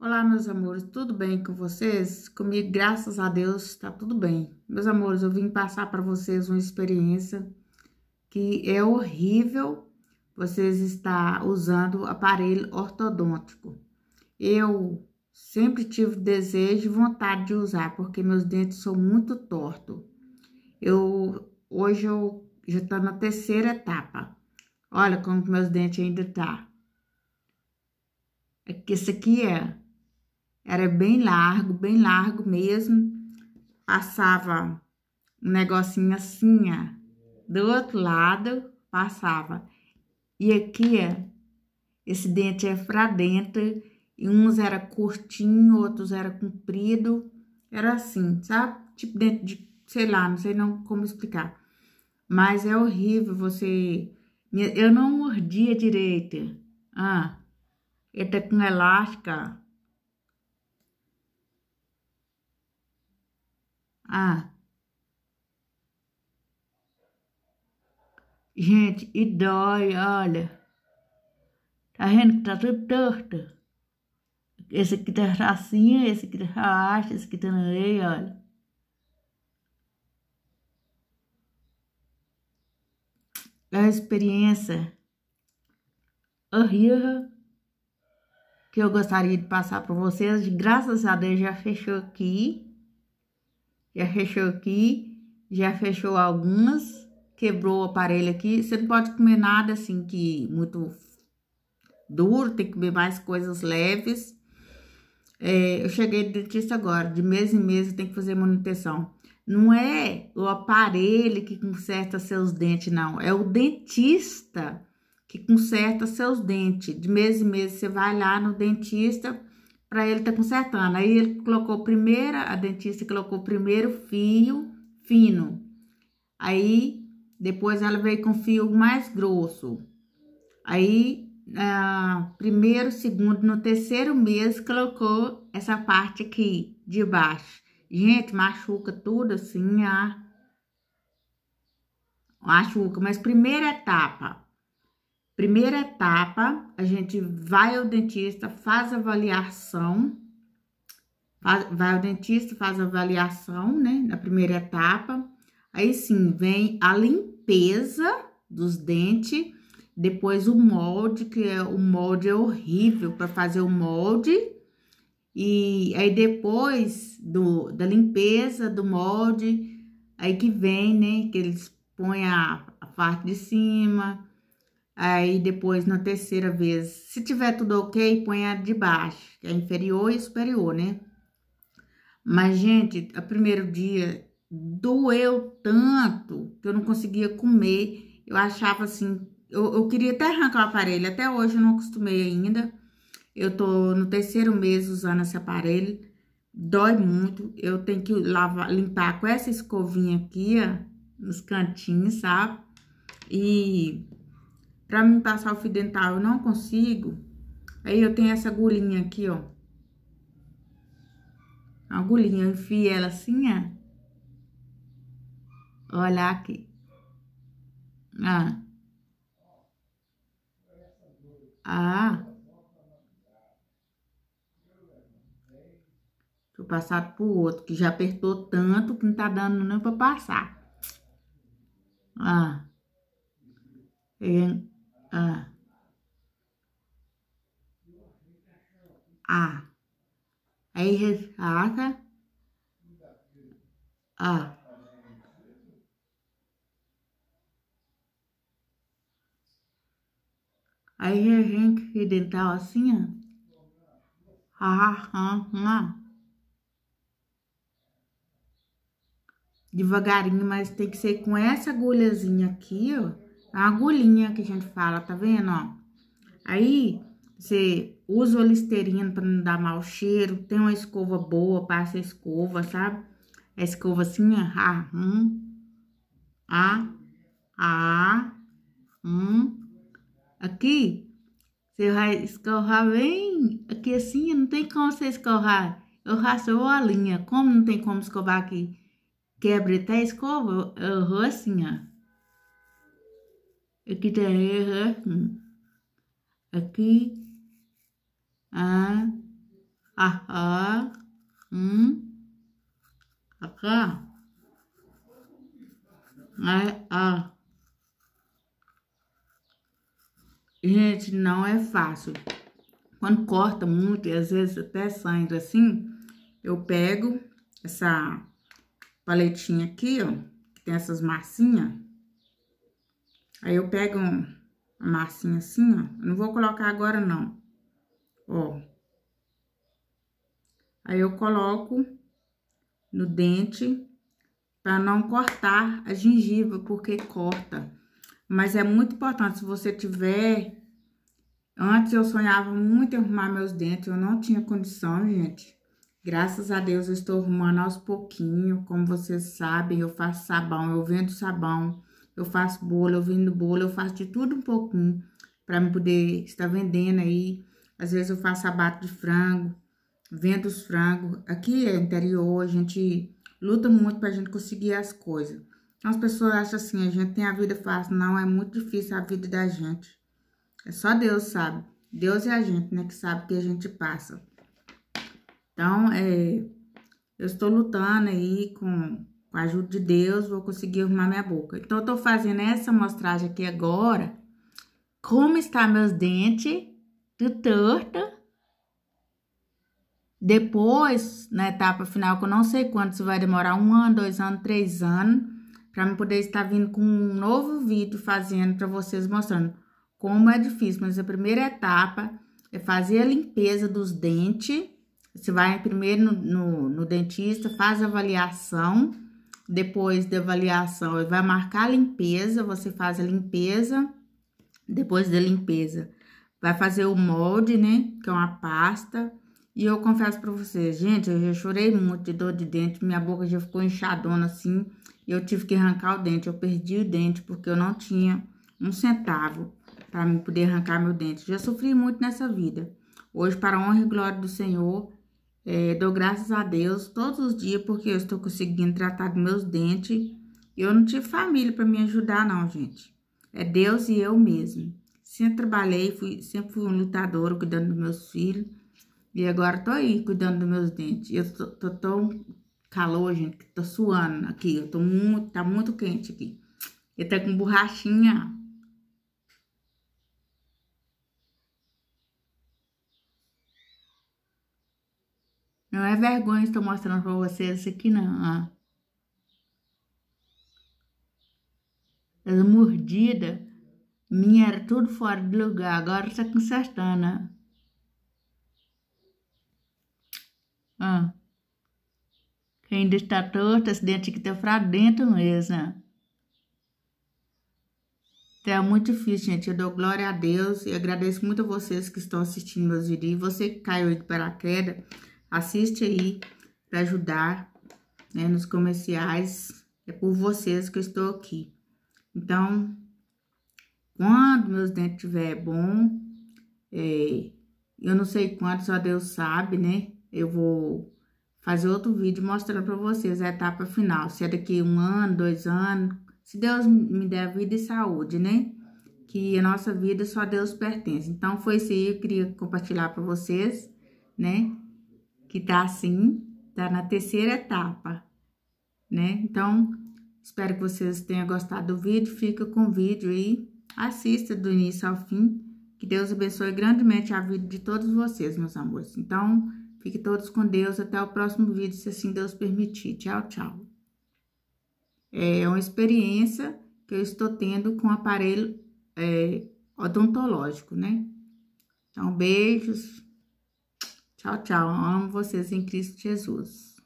Olá, meus amores, tudo bem com vocês? Comigo, graças a Deus, tá tudo bem. Meus amores, eu vim passar para vocês uma experiência que é horrível vocês estar usando aparelho ortodôntico. Eu sempre tive desejo e vontade de usar, porque meus dentes são muito tortos. Eu, hoje eu já tô tá na terceira etapa. Olha como meus dentes ainda tá. É esse aqui é era bem largo, bem largo mesmo. Passava um negocinho assim, ó. Do outro lado, passava. E aqui, ó, esse dente é pra dentro. E uns era curtinho, outros era comprido. Era assim, sabe? Tipo dentro de, sei lá, não sei não como explicar. Mas é horrível você... Eu não mordia direito. Ah, ele tá com elástica, Ah. Gente, e dói, olha. Tá vendo que tá tudo torto? Esse aqui tá racinha, esse aqui tá racha, esse aqui tá na areia, olha. É uma experiência horrível que eu gostaria de passar para vocês. Graças a Deus já fechou aqui. Já fechou aqui, já fechou algumas, quebrou o aparelho aqui. Você não pode comer nada assim que muito duro, tem que comer mais coisas leves. É, eu cheguei de dentista agora, de mês em mês eu tenho que fazer manutenção. Não é o aparelho que conserta seus dentes, não. É o dentista que conserta seus dentes. De mês em mês você vai lá no dentista para ele estar tá consertando. Aí ele colocou primeira a dentista colocou primeiro fio fino. Aí depois ela veio com fio mais grosso. Aí, ah, primeiro, segundo, no terceiro mês, colocou essa parte aqui de baixo. Gente, machuca tudo assim, ah. Machuca, mas primeira etapa, Primeira etapa, a gente vai ao dentista, faz avaliação, vai ao dentista, faz avaliação, né? Na primeira etapa. Aí sim, vem a limpeza dos dentes, depois o molde, que é, o molde é horrível para fazer o molde. E aí depois do, da limpeza do molde, aí que vem, né? Que eles põem a, a parte de cima, Aí depois, na terceira vez, se tiver tudo ok, põe a de baixo, que é inferior e superior, né? Mas, gente, o primeiro dia doeu tanto que eu não conseguia comer. Eu achava assim, eu, eu queria até arrancar o aparelho, até hoje eu não acostumei ainda. Eu tô no terceiro mês usando esse aparelho, dói muito. Eu tenho que lavar, limpar com essa escovinha aqui, ó, nos cantinhos, sabe? E Pra me passar o fio dental, eu não consigo. Aí eu tenho essa agulhinha aqui, ó. agulhinha, eu enfio ela assim, ó. É. Olha aqui. Ah. Ah. Deixa eu passar pro outro, que já apertou tanto que não tá dando nem pra passar. Ah. É a ah. a ah. aí resgata a ah. aí a gente que dental assim ó ah, ah, ah. devagarinho mas tem que ser com essa agulhazinha aqui ó a agulhinha que a gente fala, tá vendo, ó? Aí, você usa o listerino pra não dar mau cheiro, tem uma escova boa, passa a escova, sabe? A escova assim, a, um, a, a, um. Aqui, você vai escorrar bem aqui assim, não tem como você escorrar. Eu raço a linha, como não tem como escovar aqui, quebra até a escova, eu, eu assim, ó. Aqui tem R, né? hum. aqui, a, a, a, um, acá, a, é a. Gente, não é fácil. Quando corta muito e às vezes até sangra assim, eu pego essa paletinha aqui, ó, que tem essas massinhas, Aí eu pego uma massinha assim, ó. não vou colocar agora, não. Ó. Aí eu coloco no dente para não cortar a gengiva, porque corta. Mas é muito importante, se você tiver... Antes eu sonhava muito em arrumar meus dentes, eu não tinha condição, gente. Graças a Deus eu estou arrumando aos pouquinho, como vocês sabem, eu faço sabão, eu vendo sabão eu faço bolo, eu vendo bolo, eu faço de tudo um pouquinho para me poder estar vendendo aí. Às vezes eu faço abate de frango, vendo os frangos. Aqui é interior, a gente luta muito para a gente conseguir as coisas. Então, as pessoas acham assim, a gente tem a vida fácil. Não, é muito difícil a vida da gente. É só Deus sabe. Deus é a gente, né, que sabe o que a gente passa. Então, é, eu estou lutando aí com com a ajuda de Deus, vou conseguir arrumar minha boca. Então, eu tô fazendo essa amostragem aqui agora. Como está meus dentes de torta. Depois, na etapa final, que eu não sei quanto, se vai demorar um ano, dois anos, três anos, para eu poder estar vindo com um novo vídeo fazendo para vocês mostrando como é difícil. Mas a primeira etapa é fazer a limpeza dos dentes. Você vai primeiro no, no, no dentista, faz a avaliação depois da avaliação, vai marcar a limpeza, você faz a limpeza, depois da limpeza, vai fazer o molde, né, que é uma pasta. E eu confesso para vocês, gente, eu já chorei muito de dor de dente, minha boca já ficou inchadona assim, e eu tive que arrancar o dente, eu perdi o dente porque eu não tinha um centavo para me poder arrancar meu dente. Já sofri muito nessa vida. Hoje, para a honra e glória do Senhor, é, dou graças a Deus todos os dias porque eu estou conseguindo tratar dos meus dentes. Eu não tive família para me ajudar, não, gente. É Deus e eu mesmo. Sempre trabalhei, fui, sempre fui um lutador cuidando dos meus filhos. E agora tô aí cuidando dos meus dentes. Eu tô, tô tão calor, gente, que tô suando aqui. Eu tô muito, tá muito quente aqui. Eu tô com borrachinha. Não é vergonha estou mostrando para vocês isso aqui, não. Ó. As mordidas minha era tudo fora de lugar, agora está consertando, né? Ah. Quem ainda está torto, esse dente aqui está pra dentro mesmo, Então é muito difícil, gente. Eu dou glória a Deus e agradeço muito a vocês que estão assistindo meus vídeos. E você que caiu de paraquedas, Assiste aí para ajudar né, nos comerciais. É por vocês que eu estou aqui. Então, quando meus dentes estiver bom, é, eu não sei quanto, só Deus sabe, né? Eu vou fazer outro vídeo mostrando para vocês a etapa final. Se é daqui um ano, dois anos, se Deus me der vida e saúde, né? Que a nossa vida só a Deus pertence. Então, foi isso aí que eu queria compartilhar para vocês, né? que tá assim, tá na terceira etapa, né? Então, espero que vocês tenham gostado do vídeo, fica com o vídeo aí, assista do início ao fim. Que Deus abençoe grandemente a vida de todos vocês, meus amores. Então, fiquem todos com Deus, até o próximo vídeo, se assim Deus permitir. Tchau, tchau. É uma experiência que eu estou tendo com aparelho é, odontológico, né? Então, beijos. Tchau, tchau. Amo vocês em Cristo Jesus.